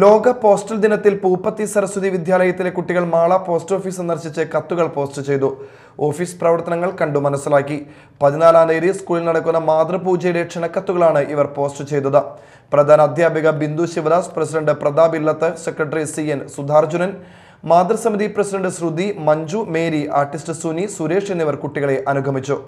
ലോക പോസ്റ്റൽ ദിനത്തിൽ പൂപ്പത്തി സരസ്വതി വിദ്യാലയത്തിലെ കുട്ടികൾ മാള പോസ്റ്റ് ഓഫീസ് സന്ദർശിച്ച് കത്തുകൾ പോസ്റ്റ് ചെയ്തു ഓഫീസ് പ്രവർത്തനങ്ങൾ കണ്ടു മനസ്സിലാക്കി പതിനാലാം തീയതി സ്കൂളിൽ നടക്കുന്ന മാതൃപൂജയുടെ ക്ഷണക്കത്തുകളാണ് ഇവർ പോസ്റ്റ് ചെയ്തത് പ്രധാന അധ്യാപിക Bindu Sivadas president Pratap Illath secretary C N Sudharjunan മാതൃസമിതി president Shruti Manju Mary artist Suni Suresh എന്നിവർ കുട്ടികളെ അനുഗമിച്ചു